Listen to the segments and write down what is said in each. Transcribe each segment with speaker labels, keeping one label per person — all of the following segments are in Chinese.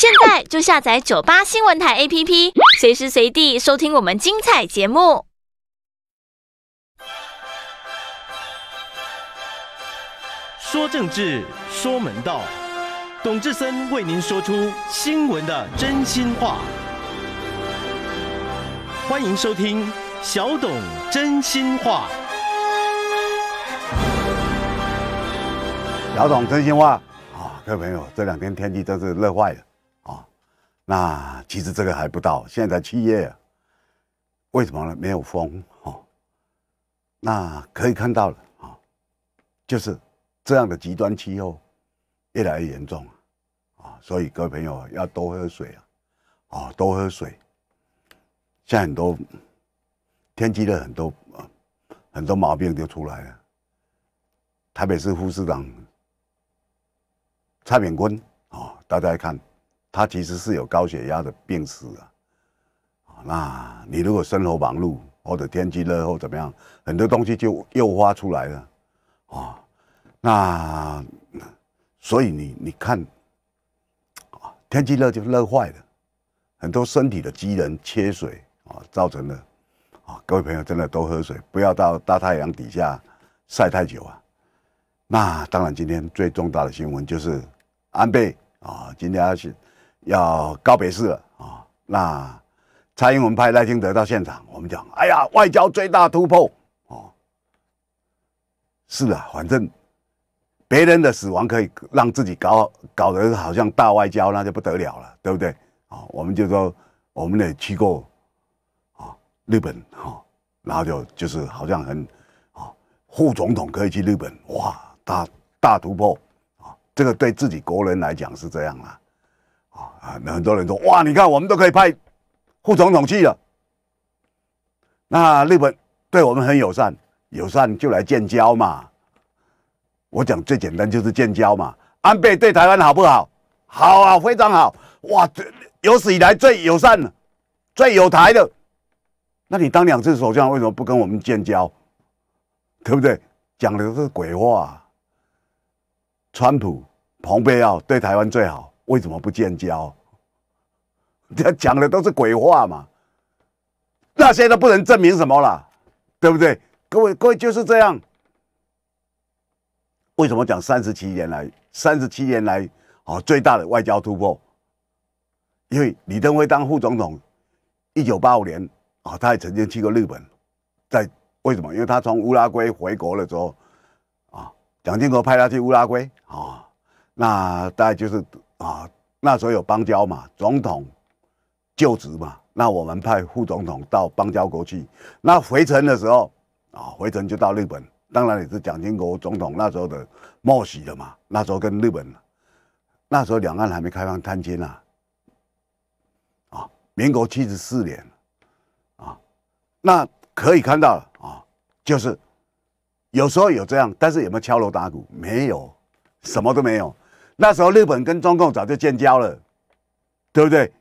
Speaker 1: 现在就下载九八新闻台 APP，随时随地收听我们精彩节目。说政治，说门道，董志森为您说出新闻的真心话。欢迎收听小董真心话。小董真心话啊，各位朋友，这两天天气真是热坏了。那其实这个还不到，现在七月，为什么呢？没有风哦，那可以看到了啊，就是这样的极端气候越来越严重啊，所以各位朋友要多喝水啊，啊，多喝水，现在很多天气热，很多呃很多毛病就出来了。台北市副市长蔡炳坤啊，大家看。他其实是有高血压的病史啊，那你如果生活忙碌或者天气热或怎么样，很多东西就诱发出来了，啊，那所以你你看，啊，天气热就热坏了，很多身体的机能缺水啊，造成的啊，各位朋友真的多喝水，不要到大太阳底下晒太久啊。那当然，今天最重大的新闻就是安倍啊，今天要去。要告别式了啊！那蔡英文派赖清德到现场，我们讲，哎呀，外交最大突破哦！是啊，反正别人的死亡可以让自己搞搞得好像大外交，那就不得了了，对不对？啊，我们就说我们也去过啊日本哈，然后就就是好像很啊，副总统可以去日本，哇，大大突破啊！这个对自己国人来讲是这样啦。啊那很多人说哇，你看我们都可以派副总统去了。那日本对我们很友善，友善就来建交嘛。我讲最简单就是建交嘛。安倍对台湾好不好？好啊，非常好哇！有史以来最友善的，最有台的。那你当两次首相为什么不跟我们建交？对不对？讲的都是鬼话。川普、蓬佩奥对台湾最好。为什么不建交？他讲的都是鬼话嘛！那些都不能证明什么了，对不对？各位，各位就是这样。为什么讲三十七年来，三十七年来啊最大的外交突破？因为李登辉当副总统，一九八五年啊，他也曾经去过日本。在为什么？因为他从乌拉圭回国的时候啊，蒋经国派他去乌拉圭啊，那大概就是。啊，那时候有邦交嘛，总统就职嘛，那我们派副总统到邦交国去，那回程的时候啊，回程就到日本，当然也是蒋经国总统那时候的默许的嘛，那时候跟日本，那时候两岸还没开放探亲呢，啊，民国七十四年，啊，那可以看到啊，就是有时候有这样，但是有没有敲锣打鼓？没有，什么都没有。那时候日本跟中共早就建交了，对不对？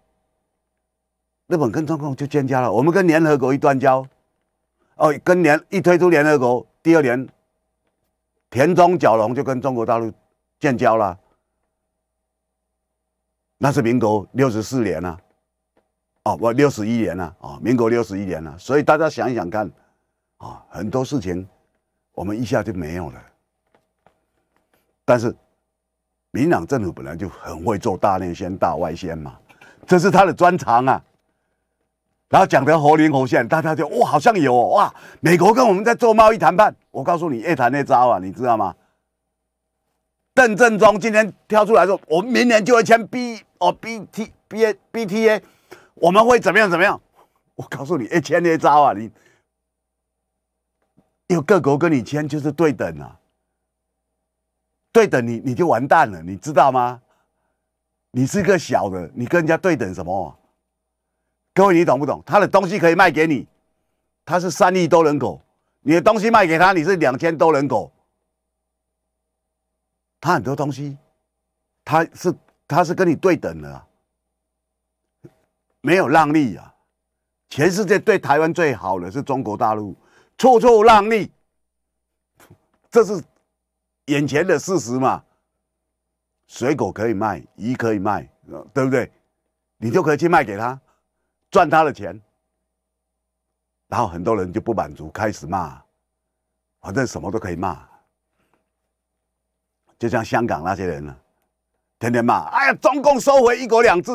Speaker 1: 日本跟中共就建交了。我们跟联合国一断交，哦，跟联一推出联合国，第二年，田中角荣就跟中国大陆建交了。那是民国六十四年啊，哦我六十一年了啊，民国六十一年了。所以大家想一想看，啊，很多事情我们一下就没有了，但是。民党政府本来就很会做大内先、大外先嘛，这是他的专长啊。然后讲得活灵活现，大家就哇，好像有哇。美国跟我们在做贸易谈判，我告诉你，越谈越糟啊，你知道吗？邓正中今天跳出来说，我们明年就会签 B 哦，B T B A B T A，我们会怎么样怎么样？我告诉你，越签越糟啊，你有各国跟你签就是对等啊。对等你，你就完蛋了，你知道吗？你是一个小的，你跟人家对等什么？各位，你懂不懂？他的东西可以卖给你，他是三亿多人口，你的东西卖给他，你是两千多人口，他很多东西，他是他是跟你对等的，没有让利啊！全世界对台湾最好的是中国大陆，处处让利，这是。眼前的事实嘛，水果可以卖，鱼可以卖，对不对？你就可以去卖给他，赚他的钱。然后很多人就不满足，开始骂，反正什么都可以骂。就像香港那些人呢，天天骂，哎呀，中共收回一国两制，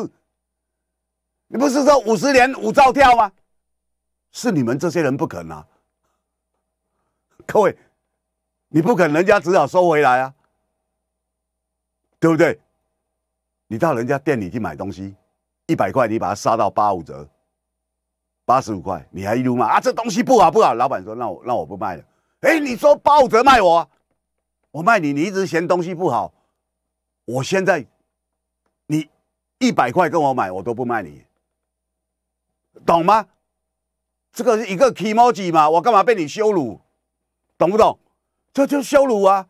Speaker 1: 你不是说五十年五兆跳吗？是你们这些人不肯啊，各位。你不肯，人家只好收回来啊，对不对？你到人家店里去买东西，一百块你把它杀到八五折，八十五块，你还一路骂啊，这东西不好不好。老板说：“那我那我不卖了。”哎，你说八五折卖我，我卖你，你一直嫌东西不好。我现在，你一百块跟我买，我都不卖你，懂吗？这个是一个 emoji 嘛，我干嘛被你羞辱？懂不懂？这就羞辱啊！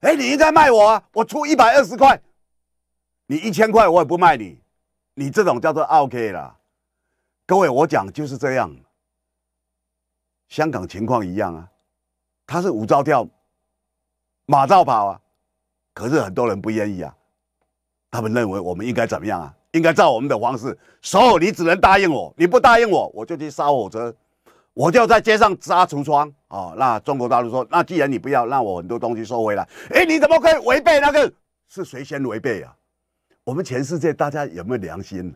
Speaker 1: 哎，你应该卖我啊！我出一百二十块，你一千块，我也不卖你。你这种叫做 OK 啦。各位，我讲就是这样。香港情况一样啊，他是五照跳，马照跑啊。可是很多人不愿意啊，他们认为我们应该怎么样啊？应该照我们的方式，所有你只能答应我，你不答应我，我就去烧火车。我就在街上砸橱窗哦。那中国大陆说：“那既然你不要，那我很多东西收回来。”哎，你怎么可以违背那个？是谁先违背啊？我们全世界大家有没有良心？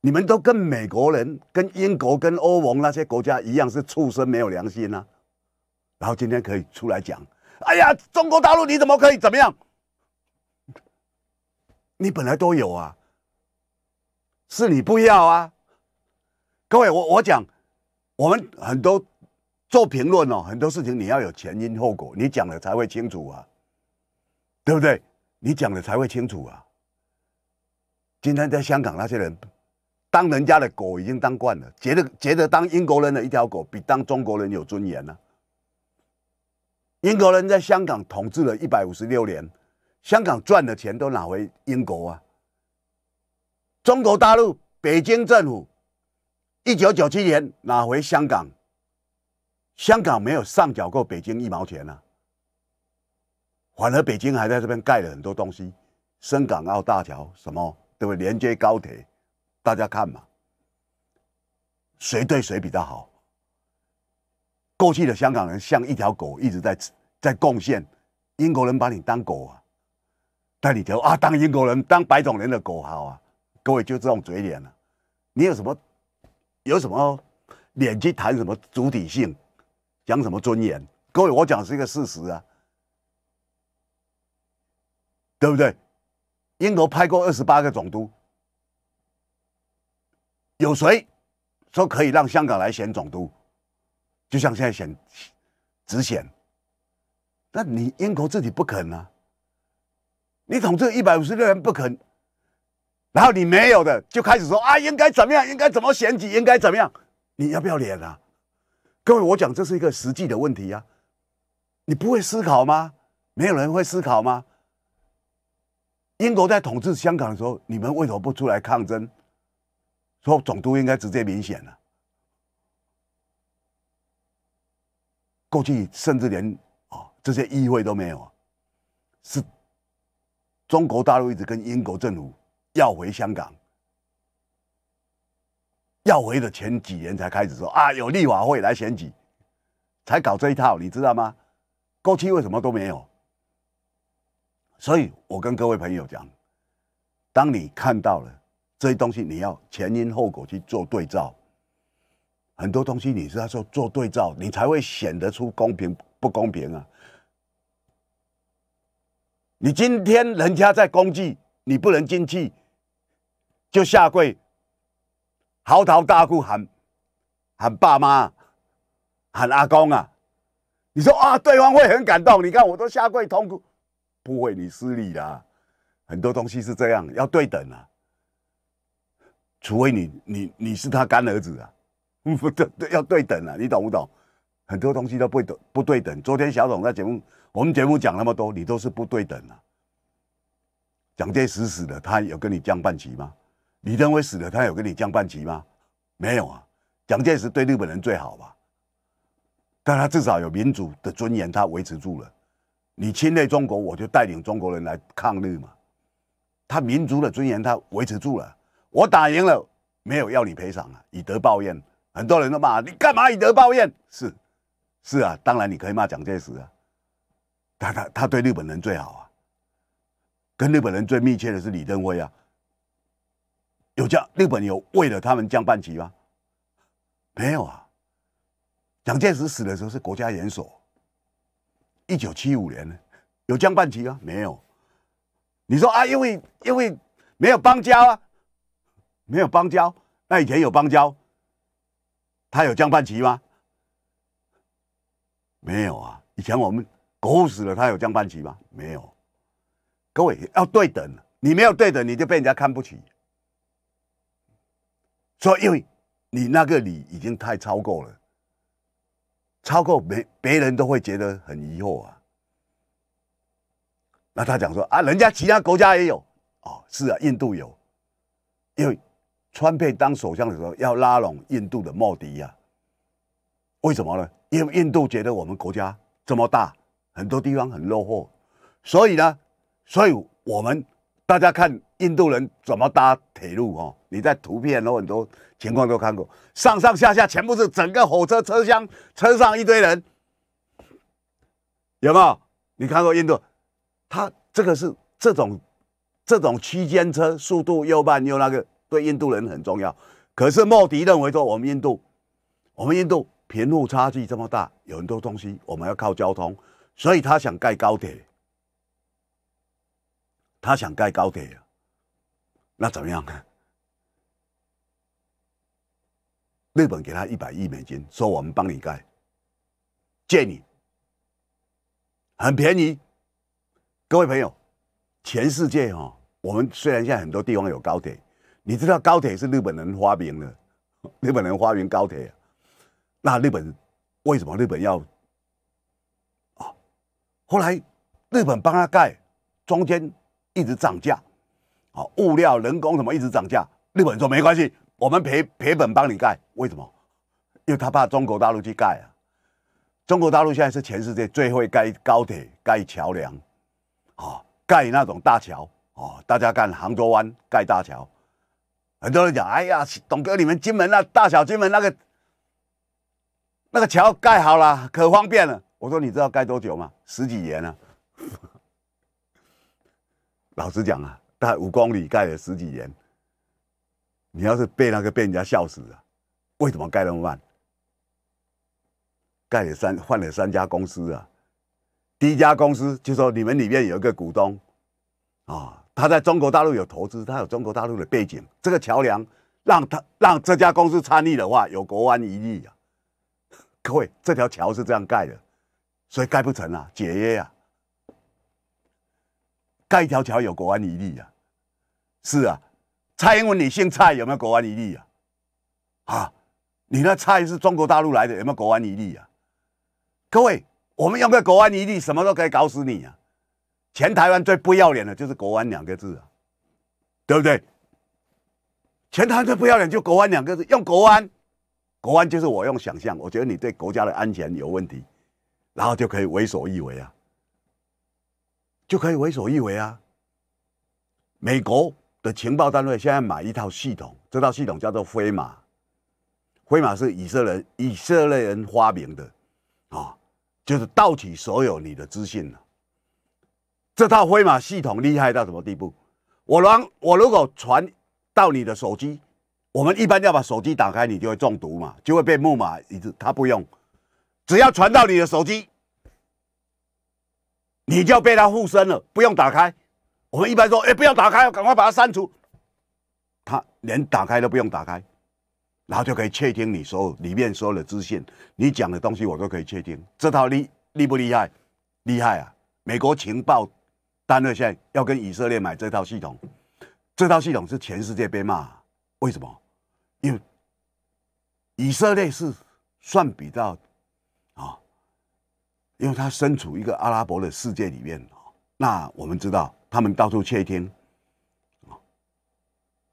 Speaker 1: 你们都跟美国人、跟英国、跟欧盟那些国家一样，是畜生没有良心啊！然后今天可以出来讲：“哎呀，中国大陆你怎么可以怎么样？你本来都有啊，是你不要啊！”各位，我我讲。我们很多做评论哦，很多事情你要有前因后果，你讲了才会清楚啊，对不对？你讲了才会清楚啊。今天在香港那些人，当人家的狗已经当惯了，觉得觉得当英国人的一条狗比当中国人有尊严呢。英国人在香港统治了一百五十六年，香港赚的钱都拿回英国啊。中国大陆北京政府。一九九七年拿回香港，香港没有上缴过北京一毛钱啊，反而北京还在这边盖了很多东西，深港澳大桥什么都会连接高铁。大家看嘛，谁对谁比较好？过去的香港人像一条狗一直在在贡献，英国人把你当狗啊，但你条啊当英国人当白种人的狗好啊。各位就这种嘴脸了，你有什么？有什么脸去谈什么主体性，讲什么尊严？各位，我讲是一个事实啊，对不对？英国派过二十八个总督，有谁说可以让香港来选总督？就像现在选直选，那你英国自己不肯啊？你统治一百五十六年不肯。然后你没有的就开始说啊，应该怎么样？应该怎么选举？应该怎么样？你要不要脸啊？各位，我讲这是一个实际的问题呀，你不会思考吗？没有人会思考吗？英国在统治香港的时候，你们为什么不出来抗争？说总督应该直接明显了。过去甚至连啊这些议会都没有，是中国大陆一直跟英国政府。要回香港，要回的前几年才开始说啊，有立法会来选举，才搞这一套，你知道吗？过去为什么都没有？所以我跟各位朋友讲，当你看到了这些东西，你要前因后果去做对照，很多东西你是要说做对照，你才会显得出公平不公平啊！你今天人家在攻击，你不能进去。就下跪，嚎啕大哭，喊喊爸妈，喊阿公啊！你说啊，对方会很感动。你看，我都下跪痛哭，不会，你失礼啦。很多东西是这样，要对等啊。除非你你你是他干儿子啊，要对等啊，你懂不懂？很多东西都不等不对等。昨天小董在节目，我们节目讲那么多，你都是不对等啊。蒋介石死了，他有跟你江半旗吗？李登辉死了，他有跟你降半旗吗？没有啊。蒋介石对日本人最好吧？但他至少有民族的尊严，他维持住了。你侵略中国，我就带领中国人来抗日嘛。他民族的尊严他维持住了。我打赢了，没有要你赔偿啊！以德报怨，很多人都骂你干嘛以德报怨？是是啊，当然你可以骂蒋介石啊。他他他对日本人最好啊，跟日本人最密切的是李登辉啊。有叫日本有为了他们降半旗吗？没有啊。蒋介石死的时候是国家元首，一九七五年呢，有降半旗吗？没有。你说啊，因为因为没有邦交啊，没有邦交。那以前有邦交，他有降半旗吗？没有啊。以前我们狗死了，他有降半旗吗？没有。各位要对等，你没有对等，你就被人家看不起。说，因为你那个理已经太超过了，超过别别人都会觉得很疑惑啊。那他讲说啊，人家其他国家也有哦，是啊，印度有，因为川佩当首相的时候要拉拢印度的莫迪呀。为什么呢？因为印度觉得我们国家这么大，很多地方很落后，所以呢，所以我们。大家看印度人怎么搭铁路哦，你在图片有很多情况都看过，上上下下全部是整个火车车厢，车上一堆人，有没有？你看过印度？他这个是这种这种区间车，速度又慢又那个，对印度人很重要。可是莫迪认为说，我们印度，我们印度贫富差距这么大，有很多东西我们要靠交通，所以他想盖高铁。他想盖高铁，那怎么样？日本给他一百亿美金，说我们帮你盖，借你，很便宜。各位朋友，全世界哈，我们虽然现在很多地方有高铁，你知道高铁是日本人发明的，日本人发明高铁，那日本为什么日本要啊？后来日本帮他盖，中间。一直涨价，啊，物料、人工什么一直涨价。日本说没关系，我们赔赔本帮你盖。为什么？因为他怕中国大陆去盖啊。中国大陆现在是全世界最会盖高铁、盖桥梁，啊，盖那种大桥哦，大家看杭州湾盖大桥，很多人讲：“哎呀，董哥，你们金门那大小金门那个那个桥盖好了，可方便了。”我说：“你知道盖多久吗？十几年了。”老实讲啊，概五公里盖了十几年，你要是被那个被人家笑死啊！为什么盖那么慢？盖了三换了三家公司啊！第一家公司就说你们里面有一个股东，啊，他在中国大陆有投资，他有中国大陆的背景，这个桥梁让他让这家公司参与的话，有国安疑虑啊！各位，这条桥是这样盖的，所以盖不成啊，解约啊！盖一条桥有国安一例呀？是啊，蔡英文你姓蔡有没有国安一例啊？啊，你那蔡是中国大陆来的有没有国安一例啊？各位，我们用个国安一例，什么都可以搞死你啊！全台湾最不要脸的就是国安两个字啊，对不对？全台湾最不要脸就国安两个字，用国安，国安就是我用想象，我觉得你对国家的安全有问题，然后就可以为所欲为啊！就可以为所欲为啊！美国的情报单位现在买一套系统，这套系统叫做“飞马”，飞马是以色人以色列人发明的啊，就是盗取所有你的资讯了。这套飞马系统厉害到什么地步？我让我如果传到你的手机，我们一般要把手机打开，你就会中毒嘛，就会被木马。他不用，只要传到你的手机。你就被他附身了，不用打开。我们一般说，哎，不要打开，赶快把它删除。他连打开都不用打开，然后就可以窃听你所有里面所有的资讯，你讲的东西我都可以窃听。这套厉厉不厉害？厉害啊！美国情报单位现在要跟以色列买这套系统，这套系统是全世界被骂。为什么？因为以色列是算比较啊。因为他身处一个阿拉伯的世界里面啊，那我们知道他们到处窃听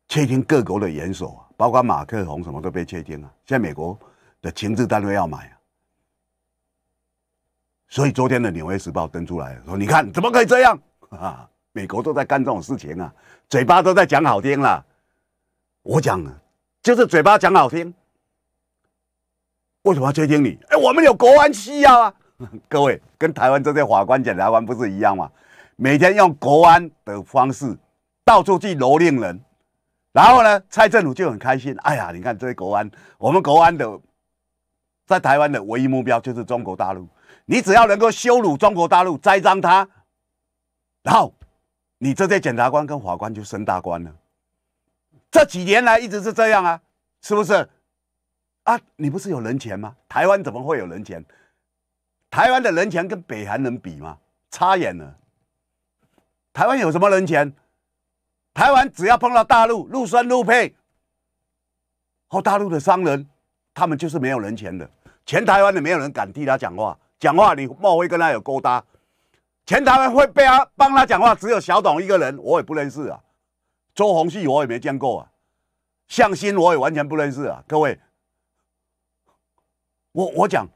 Speaker 1: 窃听各国的元首，包括马克龙什么都被窃听了。现在美国的情治单位要买所以昨天的《纽约时报》登出来说：“你看怎么可以这样啊？美国都在干这种事情啊，嘴巴都在讲好听了。”我讲就是嘴巴讲好听，为什么要窃听你？哎，我们有国安需要啊。各位跟台湾这些法官、检察官不是一样吗？每天用国安的方式到处去蹂躏人，然后呢，蔡政府就很开心。哎呀，你看这些国安，我们国安的在台湾的唯一目标就是中国大陆。你只要能够羞辱中国大陆、栽赃他，然后你这些检察官跟法官就升大官了。这几年来一直是这样啊，是不是？啊，你不是有人权吗？台湾怎么会有人权？台湾的人权跟北韩能比吗？差远了。台湾有什么人权？台湾只要碰到大陆，陆酸陆配，和大陆的商人，他们就是没有人权的。全台湾的没有人敢替他讲话，讲话你冒非跟他有勾搭，全台湾会被他帮他讲话，只有小董一个人，我也不认识啊。周鸿旭我也没见过啊，向新我也完全不认识啊，各位，我我讲。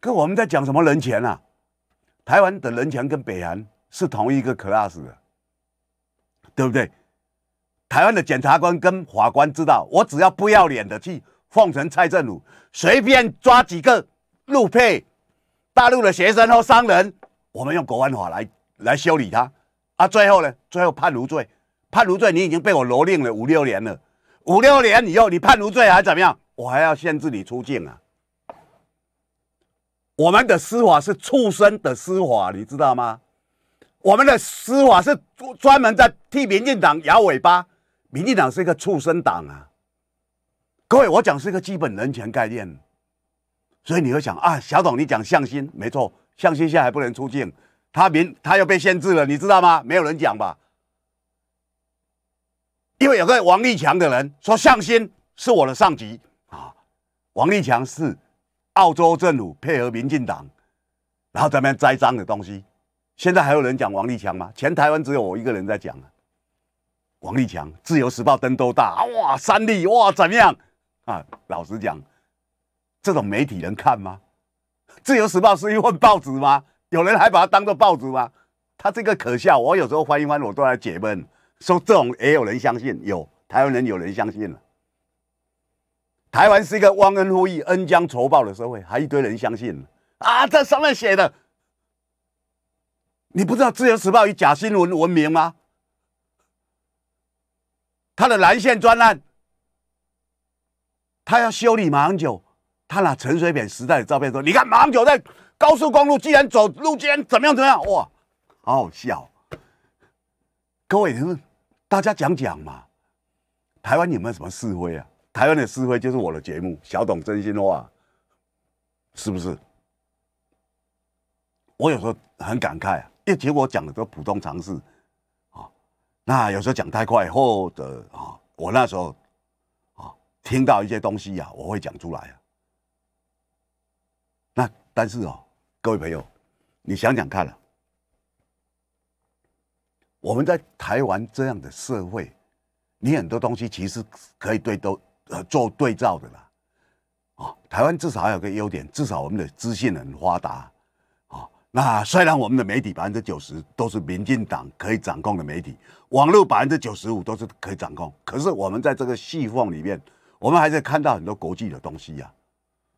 Speaker 1: 跟我们在讲什么人权啊？台湾的人权跟北韩是同一个 class 的，对不对？台湾的检察官跟法官知道，我只要不要脸的去奉承蔡政府，随便抓几个路配大陆的学生或商人，我们用国安法来来修理他啊！最后呢，最后判无罪，判无罪，你已经被我蹂躏了五六年了，五六年以后你判无罪还怎么样？我还要限制你出境啊！我们的司法是畜生的司法，你知道吗？我们的司法是专门在替民进党摇尾巴。民进党是一个畜生党啊！各位，我讲是一个基本人权概念，所以你会想啊，小董你讲向心没错，向心现在还不能出境，他民他又被限制了，你知道吗？没有人讲吧？因为有个王立强的人说向心是我的上级啊，王立强是。澳洲政府配合民进党，然后咱们栽赃的东西？现在还有人讲王立强吗？全台湾只有我一个人在讲啊！王立强，《自由时报》登多大啊？哇，三立哇怎么样啊？老实讲，这种媒体能看吗？《自由时报》是一份报纸吗？有人还把它当做报纸吗？他这个可笑。我有时候翻一翻，我都来解闷，说这种也有人相信，有台湾人有人相信了。台湾是一个忘恩负义、恩将仇报的社会，还一堆人相信啊！这上面写的，你不知道《自由时报》以假新闻闻名吗？他的蓝线专案，他要修理马英九，他拿陈水扁时代的照片说：“你看马英九在高速公路，既然走路然怎么样怎么样？”哇，好好笑！各位，大家讲讲嘛，台湾有没有什么示威啊？台湾的私会，就是我的节目《小董真心话》，是不是？我有时候很感慨啊，因为结果讲的都普通常识啊。那有时候讲太快，或者啊，我那时候啊听到一些东西啊，我会讲出来啊。那但是哦，各位朋友，你想想看啊，我们在台湾这样的社会，你很多东西其实可以对都。呃，做对照的啦，啊，台湾至少还有个优点，至少我们的资讯很发达，啊，那虽然我们的媒体百分之九十都是民进党可以掌控的媒体，网络百分之九十五都是可以掌控，可是我们在这个细缝里面，我们还是看到很多国际的东西呀，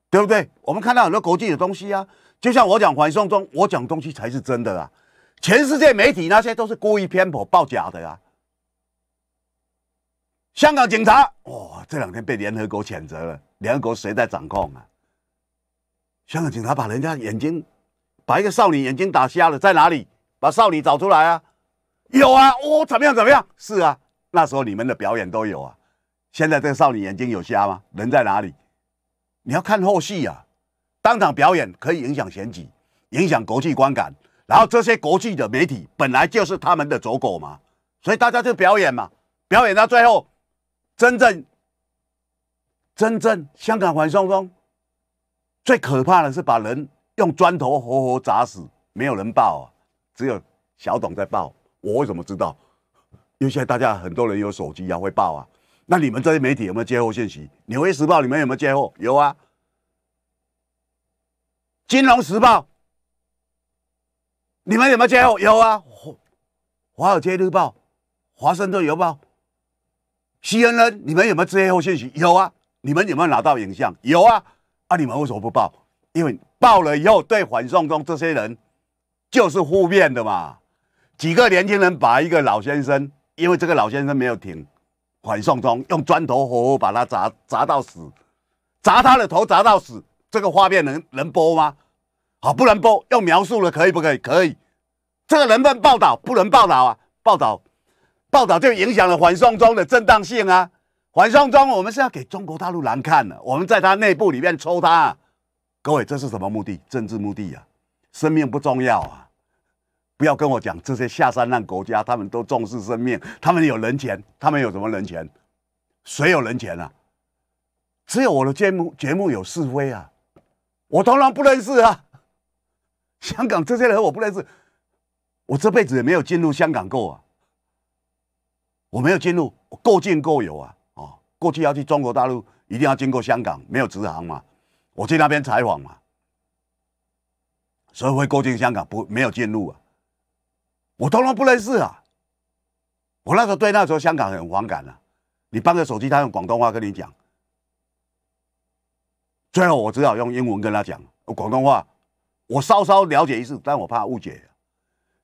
Speaker 1: 对不对？我们看到很多国际的东西呀，就像我讲黄颂中，我讲东西才是真的啦，全世界媒体那些都是故意偏颇、报假的呀。香港警察，哇，这两天被联合国谴责了。联合国谁在掌控啊？香港警察把人家眼睛，把一个少女眼睛打瞎了，在哪里？把少女找出来啊？有啊，哦，怎么样？怎么样？是啊，那时候你们的表演都有啊。现在这少女眼睛有瞎吗？人在哪里？你要看后续啊。当场表演可以影响选举，影响国际观感。然后这些国际的媒体本来就是他们的走狗嘛，所以大家就表演嘛，表演到最后。真正、真正香港反送中，最可怕的是把人用砖头活活砸死，没有人报啊，只有小董在报。我为什么知道？因为现在大家很多人有手机啊，会报啊。那你们这些媒体有没有接获信息？《纽约时报》你们有没有接获？有啊，《金融时报》你们有没有接获？有啊，《华尔街日报》、《华盛顿邮报》。西安呢，你们有没有这些后信息？有啊。你们有没有拿到影像？有啊。啊，你们为什么不报？因为报了以后，对反送中这些人就是负面的嘛。几个年轻人把一个老先生，因为这个老先生没有停，反送中用砖头、火把他砸砸到死，砸他的头砸到死。这个画面能能播吗？好，不能播。用描述了可以不可以？可以。这个能不能报道？不能报道啊，报道。报道就影响了反送中的正当性啊！反送中，我们是要给中国大陆难看的，我们在他内部里面抽他。各位，这是什么目的？政治目的呀！生命不重要啊！不要跟我讲这些下三滥国家，他们都重视生命，他们有人权，他们有什么人权？谁有人权啊？只有我的节目节目有示威啊！我当然不认识啊！香港这些人我不认识，我这辈子也没有进入香港过啊！我没有进入，我够进够有啊，哦，过去要去中国大陆，一定要经过香港，没有直航嘛，我去那边采访嘛，所以会够建香港不没有进入啊，我通通不认识啊，我那时候对那时候香港很反感啊，你办个手机，他用广东话跟你讲，最后我只好用英文跟他讲，广东话我稍稍了解一次，但我怕误解。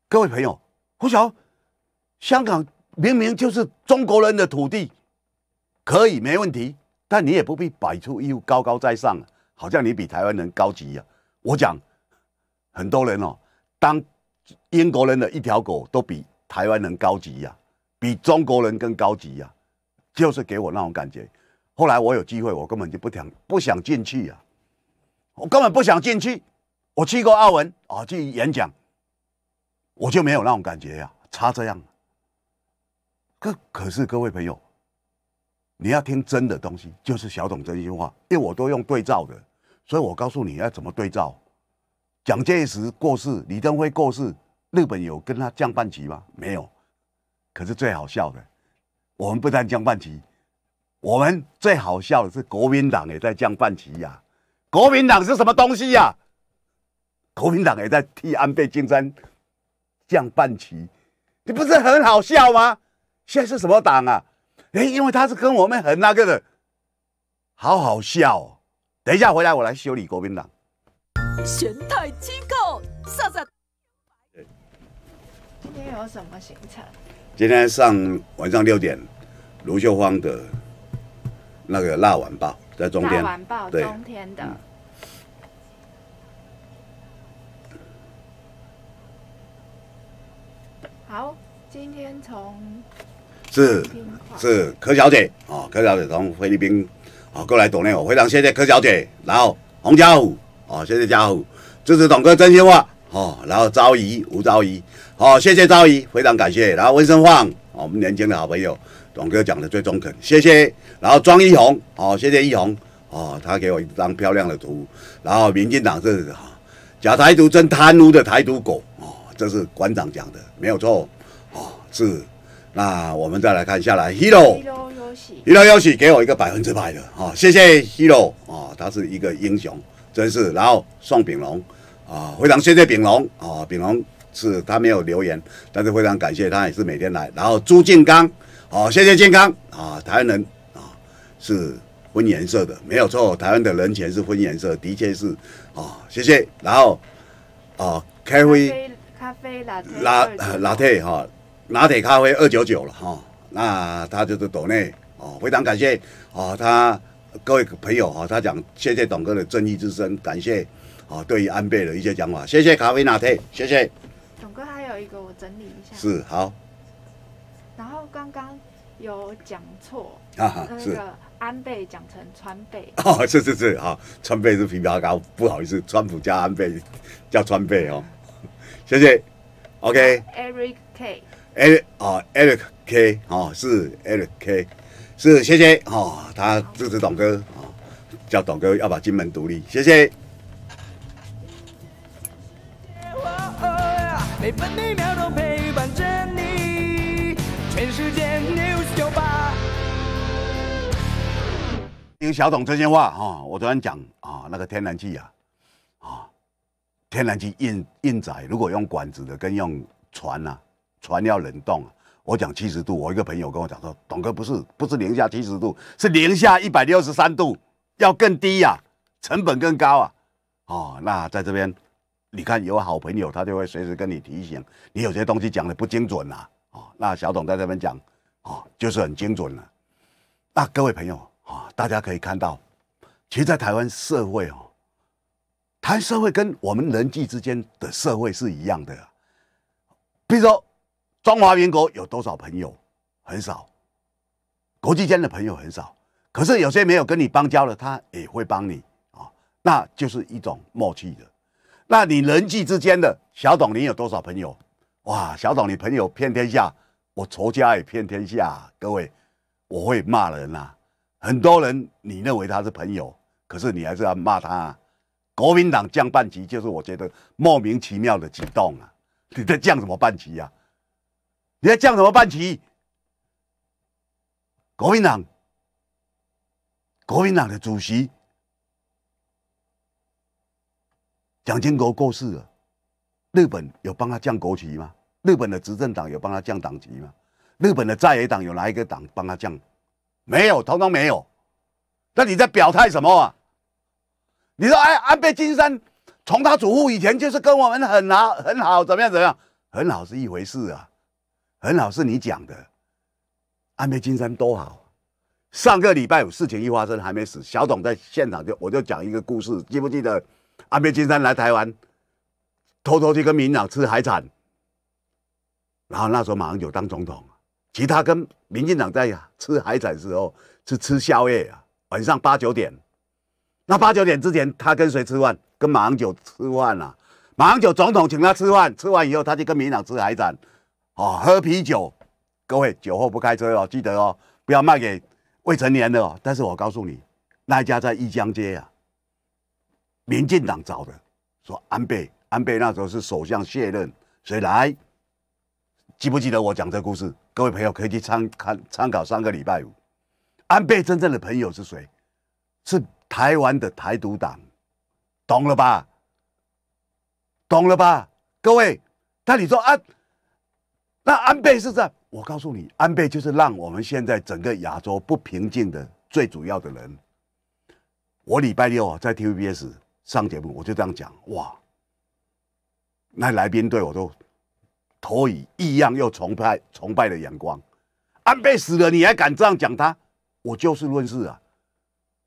Speaker 1: 各位朋友，我想香港。明明就是中国人的土地，可以没问题，但你也不必摆出一副高高在上，好像你比台湾人高级呀。我讲很多人哦，当英国人的一条狗都比台湾人高级呀，比中国人更高级呀，就是给我那种感觉。后来我有机会，我根本就不想不想进去呀，我根本不想进去。我去过澳门啊，去演讲，我就没有那种感觉呀，差这样。可可是各位朋友，你要听真的东西，就是小董真心话，因为我都用对照的，所以我告诉你要怎么对照。蒋介石过世，李登辉过世，日本有跟他降半旗吗？没有。可是最好笑的，我们不但降半旗，我们最好笑的是国民党也在降半旗呀！国民党是什么东西呀？国民党也在替安倍晋三降半旗，你不是很好笑吗？现在是什么党啊？哎，因为他是跟我们很那个的，好好笑。等一下回来我来修理国民党。贤泰机构上上。今天有什么行程？今天上晚上六点，卢秀芳的那个辣晚报在中天。辣晚报对中天的。好，今天从。是是柯小姐哦，柯小姐从菲律宾哦过来躲内我，非常谢谢柯小姐。然后洪家虎哦，谢谢家虎支持董哥真心话哦。然后昭仪吴昭仪哦，谢谢昭仪，非常感谢。然后温生旺、哦，我们年轻的好朋友，董哥讲的最中肯，谢谢。然后庄一红哦，谢谢一红哦，他给我一张漂亮的图。然后民进党是哈假台独真贪污的台独狗哦，这是馆长讲的没有错哦，是。那我们再来看下来，hero，hero 有喜 h o 有喜，给我一个百分之百的哈，谢谢 hero 啊，他是一个英雄，真是。然后宋炳龙啊，非常谢谢炳龙啊，炳龙是他没有留言，但是非常感谢他也是每天来。然后朱建刚好谢谢健康啊，台湾人啊是分颜色的，没有错，台湾的人权是分颜色，的确是啊，谢谢。然后啊，咖啡，咖啡拉拉拉铁哈。拿铁咖啡二九九了哈，那他就是董内哦，非常感谢哦，他各位朋友哈，他讲谢谢董哥的正义之声，感谢哦，对于安倍的一些讲法，谢谢咖啡拿铁，谢谢。董哥还有一个我整理一下，是好。然后刚刚有讲错啊，那个安倍讲成川北，哦，是是是，好，川北是比较高，不好意思，川普加安倍叫川北哦，谢谢。OK，Eric K。Eric 啊，Eric K 啊，是 Eric K，是谢谢哦，他支持董哥啊，叫董哥要把金门独立，谢谢。每每分秒都陪伴着你，全世界 news 九八。听小董这些话哈，我昨天讲啊，那个天然气啊，啊，天然气运运载，如果用管子的跟用船呢？船要冷冻，我讲七十度，我一个朋友跟我讲说，董哥不是不是零下七十度，是零下一百六十三度，要更低呀，成本更高啊。哦，那在这边，你看有好朋友，他就会随时跟你提醒，你有些东西讲的不精准啊。哦，那小董在这边讲，哦，就是很精准了。那各位朋友啊，大家可以看到，其实，在台湾社会哦，台社会跟我们人际之间的社会是一样的，比如。说中华民国有多少朋友？很少。国际间的朋友很少。可是有些没有跟你邦交的，他也会帮你啊，那就是一种默契的。那你人际之间的小董，你有多少朋友？哇，小董，你朋友遍天下，我仇家也遍天下。各位，我会骂人啊。很多人你认为他是朋友，可是你还是要骂他。国民党降半旗，就是我觉得莫名其妙的举动啊。你在降什么半旗呀？你在降什么半旗？国民党，国民党的主席蒋经国过世了，日本有帮他降国旗吗？日本的执政党有帮他降党旗吗？日本的在野党有哪一个党帮他降？没有，统统没有。那你在表态什么啊？你说，哎，安倍晋三从他祖父以前就是跟我们很好，很好，怎么样怎么样？很好是一回事啊。很好，是你讲的，安倍晋三多好！上个礼拜事情一发生还没死，小董在现场就我就讲一个故事，记不记得？安倍晋三来台湾，偷偷去跟民党吃海产，然后那时候马上就当总统，其他跟民进党在吃海产时候是吃宵夜啊，晚上八九点，那八九点之前他跟谁吃饭？跟马英九吃饭了，马英九总统请他吃饭，吃完以后他就跟民党吃海产。哦，喝啤酒，各位酒后不开车哦，记得哦，不要卖给未成年的。哦。但是我告诉你，那一家在一江街啊，民进党找的，说安倍，安倍那时候是首相卸任，谁来？记不记得我讲这故事？各位朋友可以去参看参考。上个礼拜五，安倍真正的朋友是谁？是台湾的台独党，懂了吧？懂了吧，各位。但你说啊？那安倍是这，我告诉你，安倍就是让我们现在整个亚洲不平静的最主要的人。我礼拜六啊，在 T V B S 上节目，我就这样讲哇，那来宾对我都投以异样又崇拜崇拜的眼光。安倍死了，你还敢这样讲他？我就事论事啊。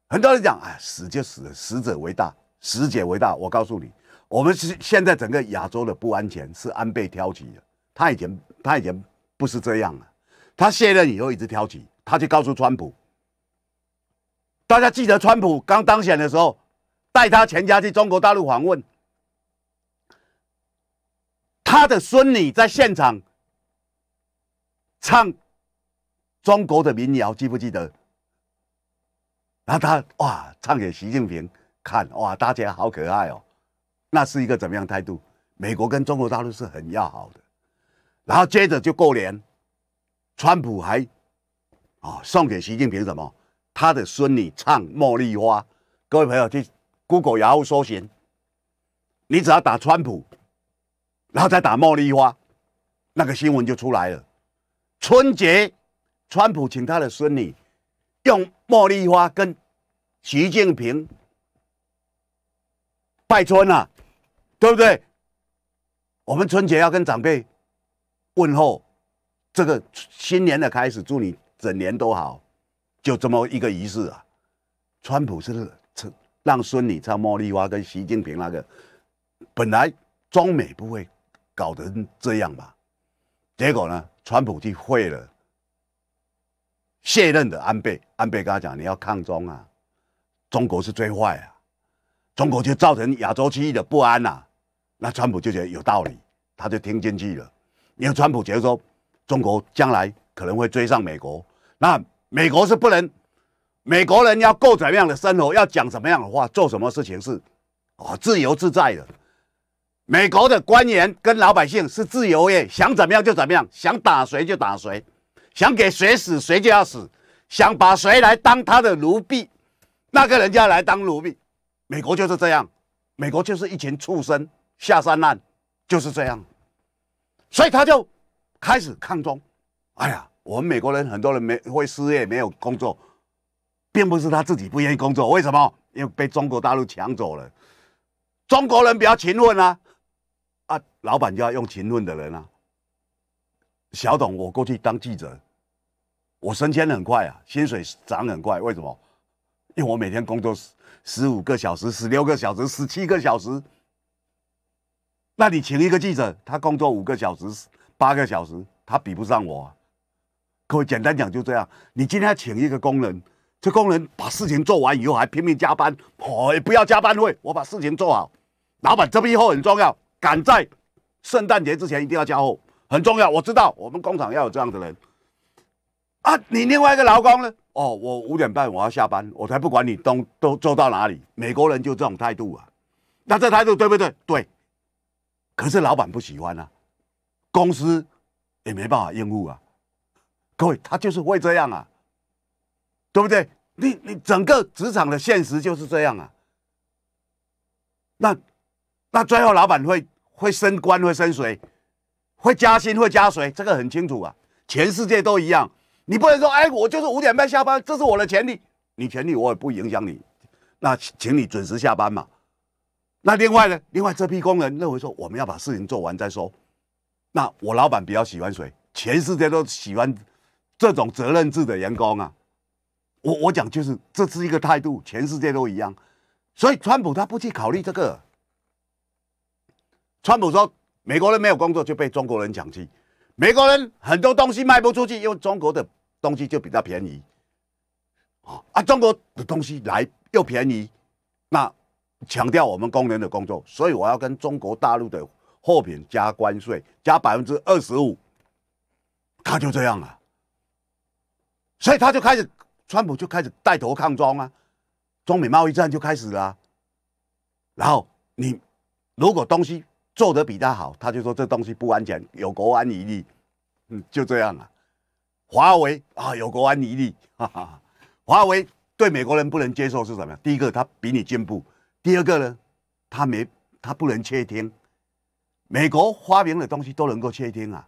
Speaker 1: 很多人讲，哎，死就死了，死者为大，死者为大。我告诉你，我们是现在整个亚洲的不安全是安倍挑起的，他以前。他以前不是这样了，他卸任以后一直挑起，他就告诉川普，大家记得川普刚当选的时候带他全家去中国大陆访问，他的孙女在现场唱中国的民谣，记不记得？然后他哇唱给习近平看，哇，大家好可爱哦，那是一个怎么样态度？美国跟中国大陆是很要好的。然后接着就过年，川普还啊送给习近平什么？他的孙女唱《茉莉花》。各位朋友去 Google 摇搜寻，你只要打川普，然后再打《茉莉花》，那个新闻就出来了。春节，川普请他的孙女用《茉莉花》跟习近平拜春啊，对不对？我们春节要跟长辈。问候，这个新年的开始，祝你整年都好，就这么一个仪式啊。川普是让孙女唱茉莉花，跟习近平那个，本来中美不会搞得这样吧？结果呢，川普去会了卸任的安倍，安倍跟他讲你要抗中啊，中国是最坏啊，中国就造成亚洲区域的不安呐。那川普就觉得有道理，他就听进去了。你为川普觉得说，中国将来可能会追上美国，那美国是不能，美国人要过怎么样的生活，要讲什么样的话，做什么事情是啊自由自在的。美国的官员跟老百姓是自由耶，想怎么样就怎么样，想打谁就打谁，想给谁死谁就要死，想把谁来当他的奴婢，那个人就要来当奴婢。美国就是这样，美国就是一群畜生下三滥，就是这样。所以他就开始抗中，哎呀，我们美国人很多人没会失业，没有工作，并不是他自己不愿意工作，为什么？因为被中国大陆抢走了。中国人比较勤奋啊，啊，老板就要用勤奋的人啊。小董，我过去当记者，我升迁很快啊，薪水涨很快，为什么？因为我每天工作十五个小时、十六个小时、十七个小时。那你请一个记者，他工作五个小时、八个小时，他比不上我。各位简单讲就这样。你今天请一个工人，这工人把事情做完以后还拼命加班，我也不要加班费，我把事情做好。老板这批货很重要，赶在圣诞节之前一定要交货，很重要。我知道我们工厂要有这样的人啊。你另外一个劳工呢？哦，我五点半我要下班，我才不管你都都做到哪里。美国人就这种态度啊。那这态度对不对？对。可是老板不喜欢啊，公司也没办法应付啊。各位，他就是会这样啊，对不对？你你整个职场的现实就是这样啊。那那最后老板会会升官会升谁？会加薪会加谁？这个很清楚啊，全世界都一样。你不能说，哎，我就是五点半下班，这是我的权利，你权利我也不影响你，那请你准时下班嘛。那另外呢？另外这批工人认为说，我们要把事情做完再说。那我老板比较喜欢谁？全世界都喜欢这种责任制的员工啊。我我讲就是，这是一个态度，全世界都一样。所以川普他不去考虑这个。川普说，美国人没有工作就被中国人抢去，美国人很多东西卖不出去，因为中国的东西就比较便宜。啊啊，中国的东西来又便宜，那。强调我们工人的工作，所以我要跟中国大陆的货品加关税，加百分之二十五，他就这样啊，所以他就开始，川普就开始带头抗中啊，中美贸易战就开始了。然后你如果东西做得比他好，他就说这东西不安全，有国安疑虑，嗯，就这样啊。华为啊，有国安疑虑，华为对美国人不能接受是什么第一个，他比你进步。第二个呢，他没他不能窃听，美国发明的东西都能够窃听啊，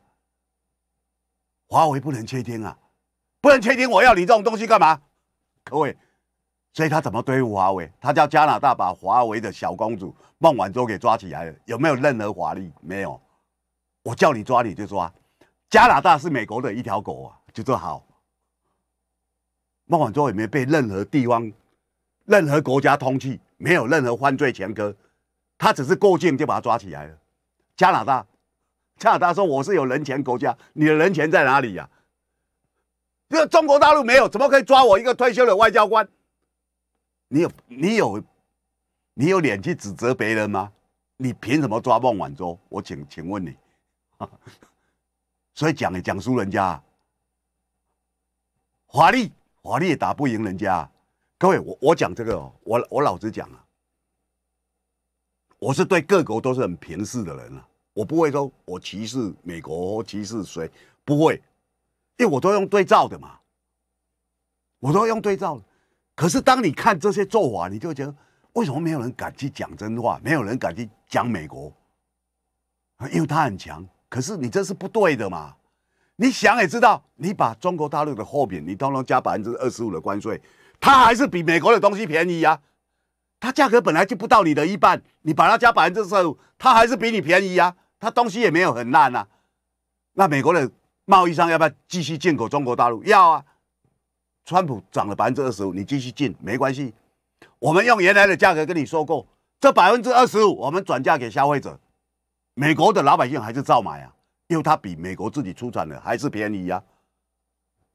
Speaker 1: 华为不能窃听啊，不能窃听，我要你这种东西干嘛？各位，所以他怎么对付华为？他叫加拿大把华为的小公主孟晚舟给抓起来了，有没有任何法律？没有，我叫你抓你就抓，加拿大是美国的一条狗啊，就做好。孟晚舟也没被任何地方。任何国家通缉，没有任何犯罪前科，他只是过境就把他抓起来了。加拿大，加拿大说我是有人权国家，你的人权在哪里呀？这为中国大陆没有，怎么可以抓我一个退休的外交官？你有你有你有脸去指责别人吗？你凭什么抓孟晚舟？我请请问你。所以讲讲输人家，华丽华也打不赢人家。各位，我我讲这个，我我老实讲啊，我是对各国都是很平视的人啊，我不会说我歧视美国，歧视谁，不会，因为我都用对照的嘛，我都用对照。可是当你看这些做法，你就觉得为什么没有人敢去讲真话，没有人敢去讲美国，因为他很强。可是你这是不对的嘛，你想也知道，你把中国大陆的货品，你都能加百分之二十五的关税。它还是比美国的东西便宜啊，它价格本来就不到你的一半，你把它加百分之十五，它还是比你便宜啊。它东西也没有很烂啊。那美国的贸易商要不要继续进口中国大陆？要啊。川普涨了百分之二十五，你继续进没关系。我们用原来的价格跟你说过，这百分之二十五我们转嫁给消费者，美国的老百姓还是照买啊，因为它比美国自己出产的还是便宜呀。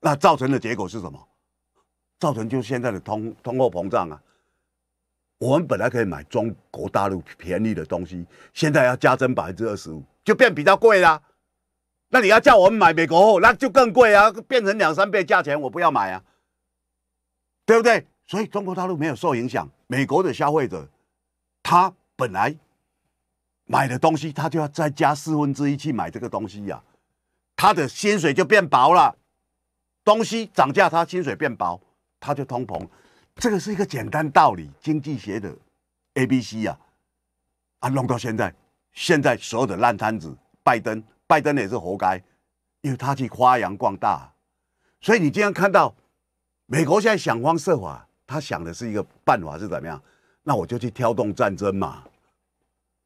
Speaker 1: 那造成的结果是什么？造成就现在的通通货膨胀啊！我们本来可以买中国大陆便宜的东西，现在要加增百分之二十五，就变比较贵啦。那你要叫我们买美国货，那就更贵啊，变成两三倍价钱，我不要买啊，对不对？所以中国大陆没有受影响，美国的消费者他本来买的东西，他就要再加四分之一去买这个东西呀，他的薪水就变薄了，东西涨价，他薪水变薄。他就通膨，这个是一个简单道理，经济学的 A、B、C 呀，啊，弄到现在，现在所有的烂摊子，拜登，拜登也是活该，因为他去发扬光大，所以你今天看到美国现在想方设法，他想的是一个办法是怎么样，那我就去挑动战争嘛，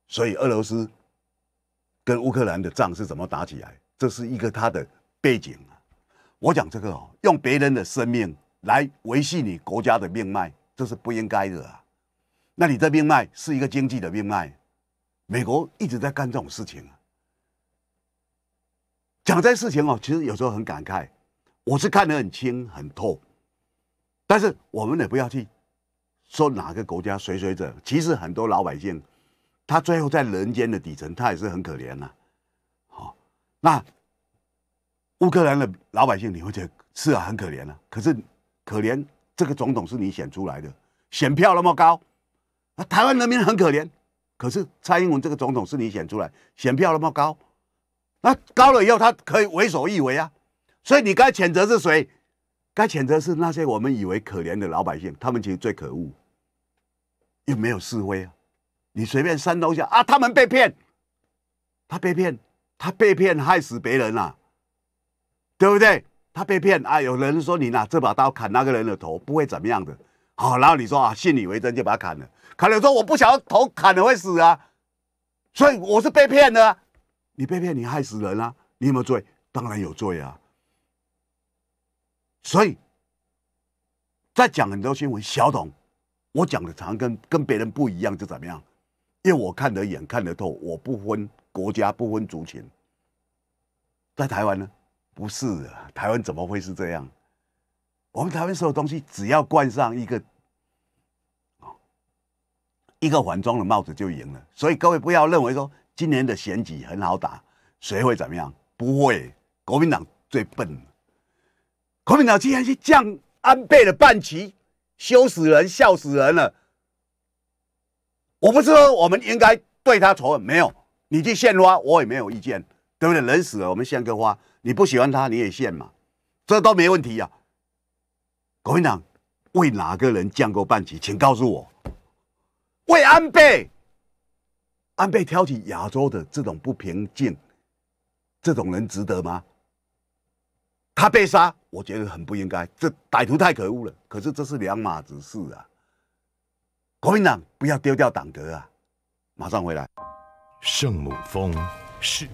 Speaker 1: 所以俄罗斯跟乌克兰的仗是怎么打起来，这是一个他的背景啊。我讲这个哦，用别人的生命。来维系你国家的命脉，这是不应该的啊！那你的命脉是一个经济的命脉，美国一直在干这种事情啊。讲这事情哦，其实有时候很感慨，我是看得很清很透，但是我们也不要去说哪个国家谁谁者。其实很多老百姓，他最后在人间的底层，他也是很可怜呐。好，那乌克兰的老百姓，你会觉得是啊，很可怜啊，可是。可怜这个总统是你选出来的，选票那么高，那台湾人民很可怜。可是蔡英文这个总统是你选出来，选票那么高，那高了以后他可以为所欲为啊。所以你该谴责是谁？该谴责是那些我们以为可怜的老百姓，他们其实最可恶。又没有示威啊？你随便煽动一下啊，他们被骗，他被骗，他被骗，害死别人了，对不对？他被骗啊！有人说你拿这把刀砍那个人的头不会怎么样的，好，然后你说啊，信以为真就把他砍了。砍了说我不想要头，砍了会死啊，所以我是被骗的。你被骗，你害死人啊！你有没有罪？当然有罪啊。所以，在讲很多新闻，小董，我讲的常跟跟别人不一样，就怎么样？因为我看得远，看得透，我不分国家，不分族群，在台湾呢。不是台湾怎么会是这样？我们台湾所有东西只要冠上一个，一个环装的帽子就赢了。所以各位不要认为说今年的选举很好打，谁会怎么样？不会，国民党最笨。国民党竟然去降安倍的半旗，羞死人，笑死人了。我不是说我们应该对他仇恨，没有，你去献花，我也没有意见，对不对？人死了，我们献个花。你不喜欢他，你也限嘛，这都没问题呀。国民党为哪个人降过半旗？请告诉我。为安倍，安倍挑起亚洲的这种不平静，这种人值得吗？他被杀，我觉得很不应该。这歹徒太可恶了。可是这是两码子事啊。国民党不要丢掉党格啊！马上回来。圣母峰是。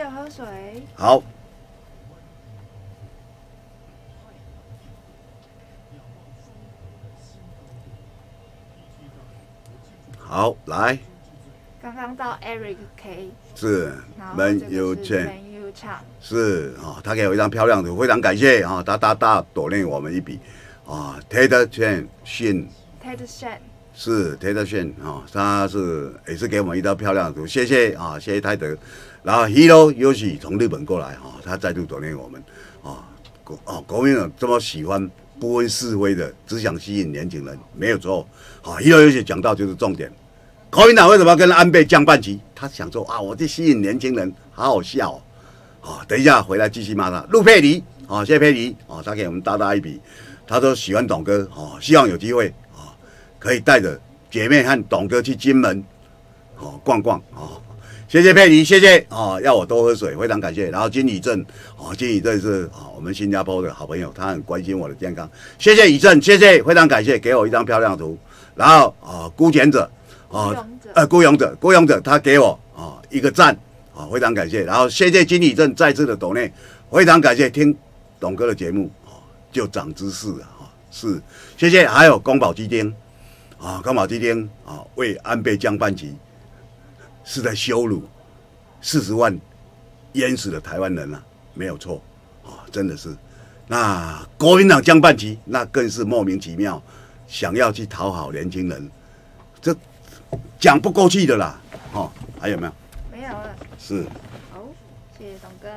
Speaker 1: 要喝水。好。好，来。刚刚到 Eric K。是。门有钱。蛮有钱。是啊，他给我一张漂亮的，非常感谢啊，他大大大多练我们一笔啊，Ted c h u n s h u n Ted Shun。是 Ted Shun 啊，他是也是给我们一张漂亮的图，谢谢啊，谢谢泰德。然后一楼又是从日本过来哈，他再度锻炼我们，啊，国啊国民党这么喜欢不问是非的，只想吸引年轻人，没有错，啊，一楼又是讲到就是重点，国民党为什么要跟安倍降半旗？他想说啊，我这吸引年轻人，好好笑，哦等一下回来继续骂他。陆佩妮，啊，谢佩妮，啊，他给我们大大一笔，他说喜欢董哥，啊，希望有机会，啊，可以带着姐妹和董哥去金门，哦，逛逛，啊。谢谢佩妮，谢谢啊，要我多喝水，非常感谢。然后金宇正，啊，金宇正是啊，我们新加坡的好朋友，他很关心我的健康，谢谢宇正，谢谢，非常感谢，给我一张漂亮图。然后啊，孤简者，啊，呃，孤勇者，孤勇者，他给我啊一个赞，啊，非常感谢。然后谢谢金宇正再次的抖内，非常感谢听董哥的节目，啊，就长知识了，啊，是，谢谢。还有宫保鸡丁，啊，宫保鸡丁，啊，为安倍降半旗。是在羞辱四十万淹死的台湾人啊，没有错啊，真的是。那国民党江半旗，那更是莫名其妙，想要去讨好年轻人，这讲不过去的啦。哦，还有没有？没有了。是。好，谢谢董哥。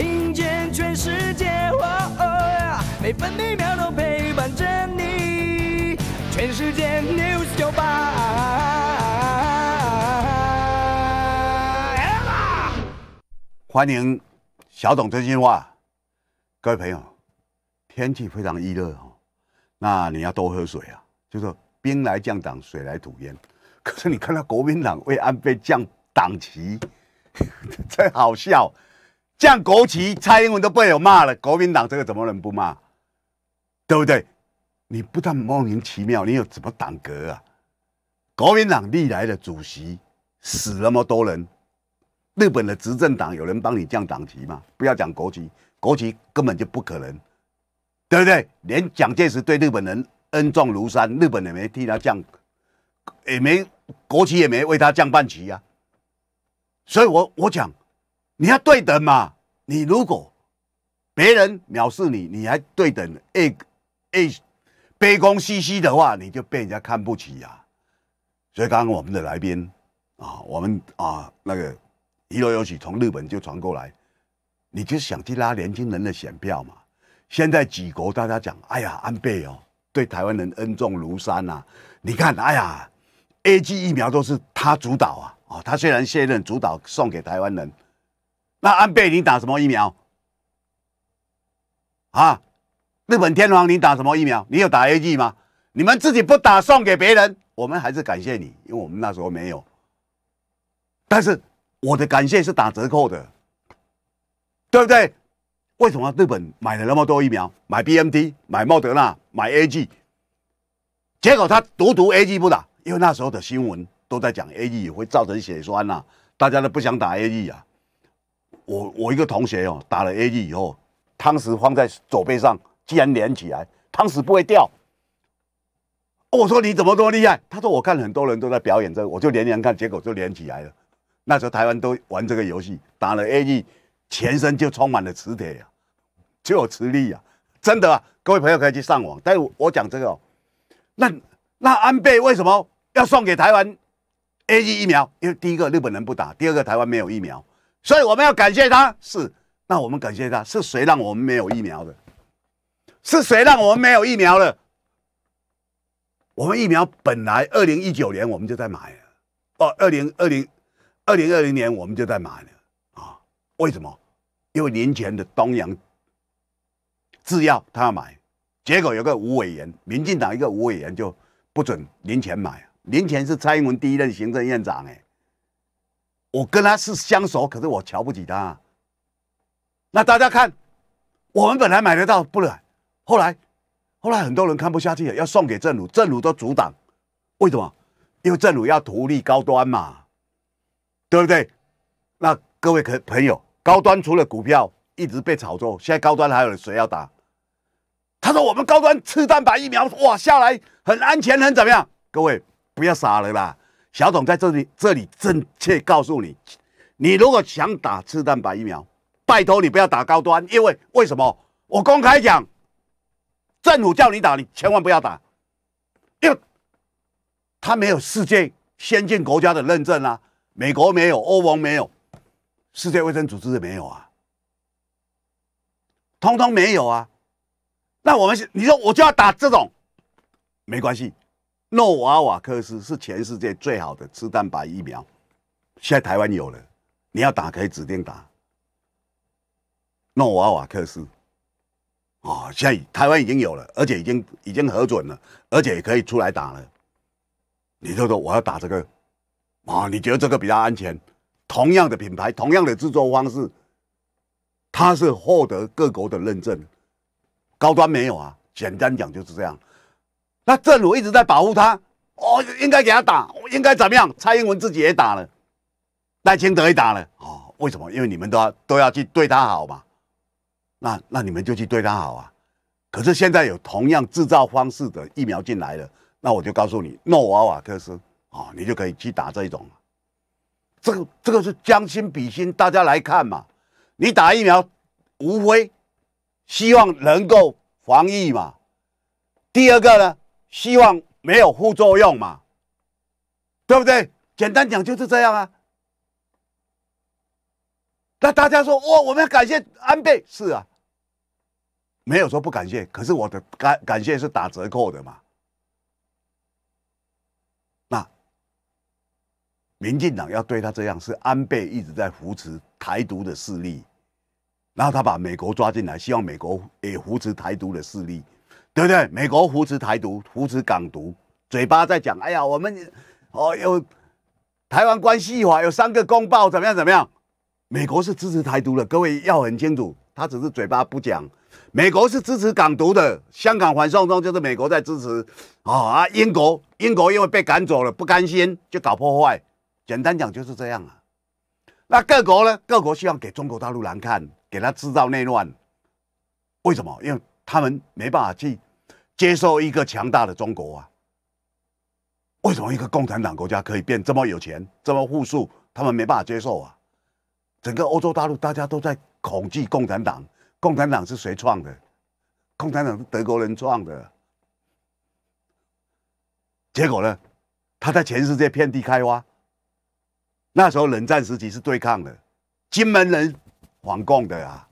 Speaker 1: 听见全世界，每分每秒都陪伴着你。全世界 News 叫吧！欢迎小董真心话，各位朋友，天气非常炎热哈，那你要多喝水啊。就是兵来将挡，水来土掩。可是你看到国民党为安倍降党旗，真好笑。降国旗，蔡英文都被我骂了，国民党这个怎么能不骂，对不对？你不但莫名其妙，你又怎么党格啊？国民党历来的主席死那么多人，日本的执政党有人帮你降党旗吗？不要讲国旗，国旗根本就不可能，对不对？连蒋介石对日本人恩重如山，日本也没替他降，也没国旗也没为他降半旗呀。所以我我讲。你要对等嘛？你如果别人藐视你，你还对等，A A 卑躬屈膝的话，你就被人家看不起呀。所以刚刚我们的来宾啊，我们啊那个一路有喜从日本就传过来，你就想去拉年轻人的选票嘛。现在几国大家讲，哎呀，安倍哦，对台湾人恩重如山呐。你看，哎呀，A G 疫苗都是他主导啊。哦，他虽然卸任主导，送给台湾人。那安倍，你打什么疫苗啊？日本天皇，你打什么疫苗？你有打 A G 吗？你们自己不打，送给别人，我们还是感谢你，因为我们那时候没有。但是我的感谢是打折扣的，对不对？为什么日本买了那么多疫苗，买 B M D，买莫德纳，买 A G，结果他独独 A G 不打？因为那时候的新闻都在讲 A G 会造成血栓呐，大家都不想打 A G 啊。我我一个同学哦，打了 A E 以后，汤匙放在左背上，竟然连起来，汤匙不会掉。我说你怎么多厉害？他说我看很多人都在表演这个，我就连连看，结果就连起来了。那时候台湾都玩这个游戏，打了 A E，全身就充满了磁铁呀，就有磁力呀，真的啊！各位朋友可以去上网，但是我讲这个哦。那那安倍为什么要送给台湾 A E 疫苗？因为第一个日本人不打，第二个台湾没有疫苗。所以我们要感谢他，是那我们感谢他是谁让我们没有疫苗的？是谁让我们没有疫苗的？我们疫苗本来二零一九年我们就在买了哦，二零二零二零二零年我们就在买了啊？为什么？因为年前的东阳制药他要买，结果有个吴委员，民进党一个吴委员就不准年前买年前是蔡英文第一任行政院长哎。我跟他是相熟，可是我瞧不起他。那大家看，我们本来买得到，不然后来，后来很多人看不下去了，要送给郑府，郑府都阻挡。为什么？因为郑府要图立高端嘛，对不对？那各位可朋友，高端除了股票一直被炒作，现在高端还有谁要打？他说我们高端吃蛋白疫苗，哇，下来很安全，很怎么样？各位不要傻了吧。小董在这里，这里正确告诉你：，你如果想打次蛋白疫苗，拜托你不要打高端，因为为什么？我公开讲，政府叫你打，你千万不要打，因为他没有世界先进国家的认证啊，美国没有，欧盟没有，世界卫生组织也没有啊，通通没有啊。那我们你说我就要打这种，没关系。诺瓦瓦克斯是全世界最好的吃蛋白疫苗，现在台湾有了，你要打可以指定打诺瓦瓦克斯啊！现在台湾已经有了，而且已经已经核准了，而且也可以出来打了。你就说我要打这个啊？你觉得这个比较安全？同样的品牌，同样的制作方式，它是获得各国的认证，高端没有啊？简单讲就是这样。那政府一直在保护他，哦，应该给他打，应该怎么样？蔡英文自己也打了，赖清德也打了，哦，为什么？因为你们都要都要去对他好嘛，那那你们就去对他好啊。可是现在有同样制造方式的疫苗进来了，那我就告诉你，诺瓦瓦克斯，哦，你就可以去打这一种。这个这个是将心比心，大家来看嘛。你打疫苗无非希望能够防疫嘛。第二个呢？希望没有副作用嘛，对不对？简单讲就是这样啊。那大家说，哇，我们要感谢安倍，是啊，没有说不感谢，可是我的感感谢是打折扣的嘛。那民进党要对他这样，是安倍一直在扶持台独的势力，然后他把美国抓进来，希望美国也扶持台独的势力。对不对？美国扶持台独，扶持港独，嘴巴在讲，哎呀，我们哦有台湾关系法，有三个公报，怎么样怎么样？美国是支持台独的，各位要很清楚，他只是嘴巴不讲。美国是支持港独的，香港反送中就是美国在支持。哦、啊，英国，英国因为被赶走了，不甘心就搞破坏。简单讲就是这样啊。那各国呢？各国希望给中国大陆难看，给他制造内乱。为什么？因为。他们没办法去接受一个强大的中国啊？为什么一个共产党国家可以变这么有钱、这么富庶？他们没办法接受啊！整个欧洲大陆大家都在恐惧共产党。共产党是谁创的？共产党是德国人创的。结果呢？他在全世界遍地开花。那时候冷战时期是对抗的，金门人反共的啊！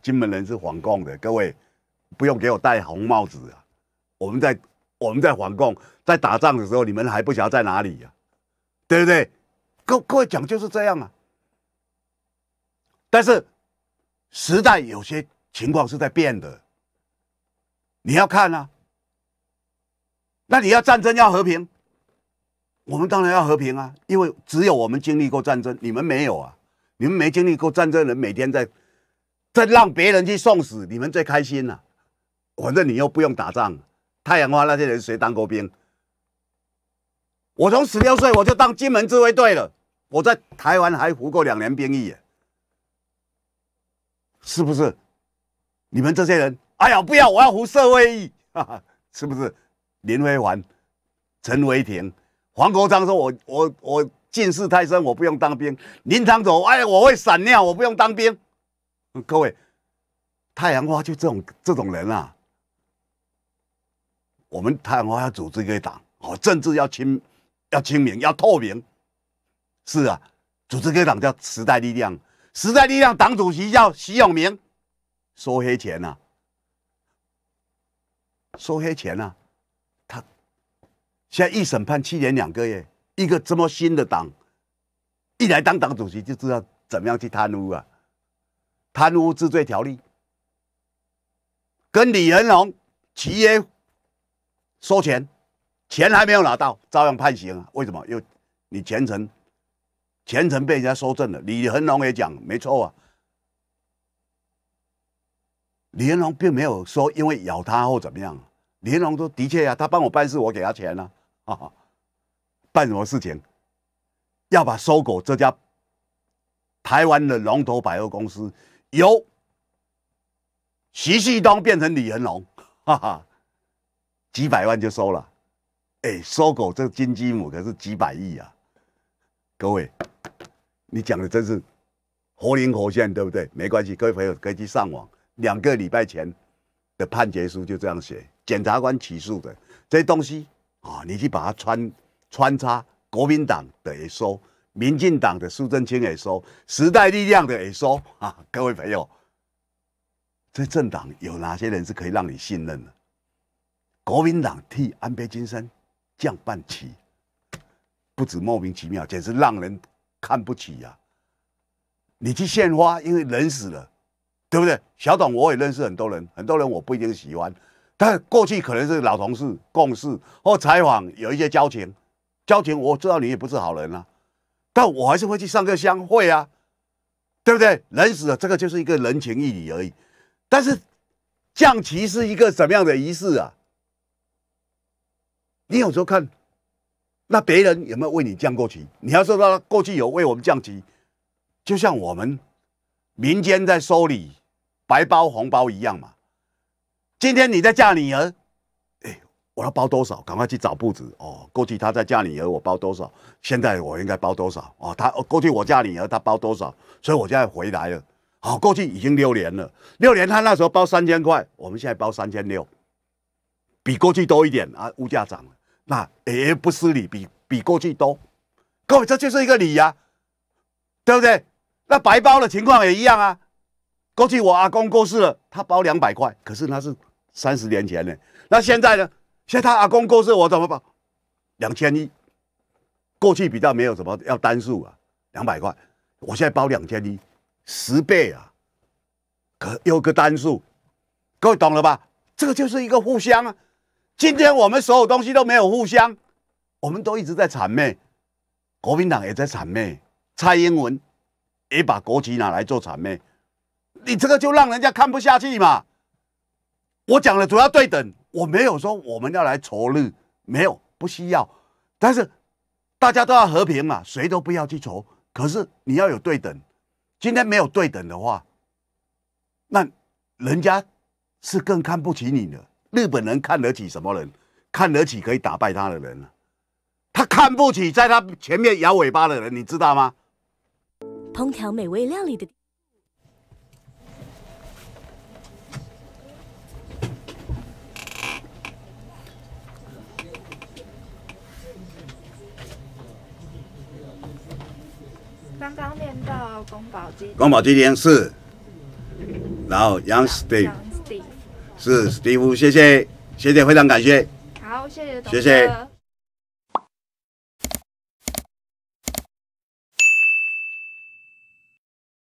Speaker 1: 金门人是反共的，各位。不用给我戴红帽子啊！我们在我们在反共，在打仗的时候，你们还不晓得在哪里呀？对不对？各各位讲就是这样啊。但是时代有些情况是在变的，你要看啊。那你要战争要和平，我们当然要和平啊，因为只有我们经历过战争，你们没有啊，你们没经历过战争，人每天在在让别人去送死，你们最开心了。反正你又不用打仗，太阳花那些人谁当过兵？我从十六岁我就当金门自卫队了，我在台湾还服过两年兵役耶，是不是？你们这些人，哎呀，不要，我要服社会役，是不是？林辉环、陈维庭、黄国昌说：“我我我近视太深，我不用当兵。”林长佐，哎呀，我会闪尿，我不用当兵。各位，太阳花就这种这种人啊。我们台湾要组织一个党，哦，政治要清，要清明，要透明。是啊，组织一个党叫时代力量，时代力量党主席叫徐永明，收黑钱呐，收黑钱呐。他现在一审判七年两个月，一个这么新的党，一来当党主席就知道怎么样去贪污啊，贪污治罪条例，跟李登龙、企业。收钱，钱还没有拿到，照样判刑啊？为什么？又你前程，前程被人家收证了。李恒龙也讲没错啊。李恒龙并没有说因为咬他或怎么样，李恒龙说的确啊，他帮我办事，我给他钱啊啊！办什么事情？要把收购这家台湾的龙头百货公司，由徐旭东变成李恒龙，哈哈。几百万就收了，哎，收狗这金鸡母可是几百亿啊！各位，你讲的真是活灵活现，对不对？没关系，各位朋友可以去上网，两个礼拜前的判决书就这样写，检察官起诉的这东西啊，你去把它穿穿插，国民党的也收，民进党的苏贞清也收，时代力量的也收啊！各位朋友，这政党有哪些人是可以让你信任的？国民党替安倍晋三降半旗，不止莫名其妙，简直让人看不起呀！你去献花，因为人死了，对不对？小董，我也认识很多人，很多人我不一定喜欢，但过去可能是老同事、共事或采访有一些交情。交情我知道你也不是好人啊，但我还是会去上个香会啊，对不对？人死了，这个就是一个人情义理而已。但是降旗是一个什么样的仪式啊？你有时候看，那别人有没有为你降过级？你要说他过去有为我们降级，就像我们民间在收礼、白包红包一样嘛。今天你在嫁女儿，哎，我要包多少？赶快去找布子哦。过去他在嫁女儿，我包多少？现在我应该包多少？哦，他过去我嫁女儿，他包多少？所以我现在回来了。好，过去已经六年了，六年他那时候包三千块，我们现在包三千六。比过去多一点啊，物价涨了，那也不失礼，比比过去多，各位这就是一个理呀，对不对？那白包的情况也一样啊。过去我阿公过世了，他包两百块，可是那是三十年前呢。那现在呢？现在他阿公过世，我怎么包两千一？过去比较没有什么要单数啊，两百块，我现在包两千一，十倍啊，可有个单数，各位懂了吧？这个就是一个互相。啊，今天我们所有东西都没有互相，我们都一直在谄媚，国民党也在谄媚，蔡英文也把国旗拿来做谄媚，你这个就让人家看不下去嘛。我讲的主要对等，我没有说我们要来仇日，没有，不需要。但是大家都要和平嘛，谁都不要去仇。可是你要有对等，今天没有对等的话，那人家是更看不起你的。日本人看得起什么人？看得起可以打败他的人他看不起在他前面摇尾巴的人，你知道吗？烹调美味料理的。刚刚念到宫保鸡，宫保鸡丁是。然后 y u n g s t a t 是史蒂夫，谢谢，谢谢，非常感谢，好，谢谢，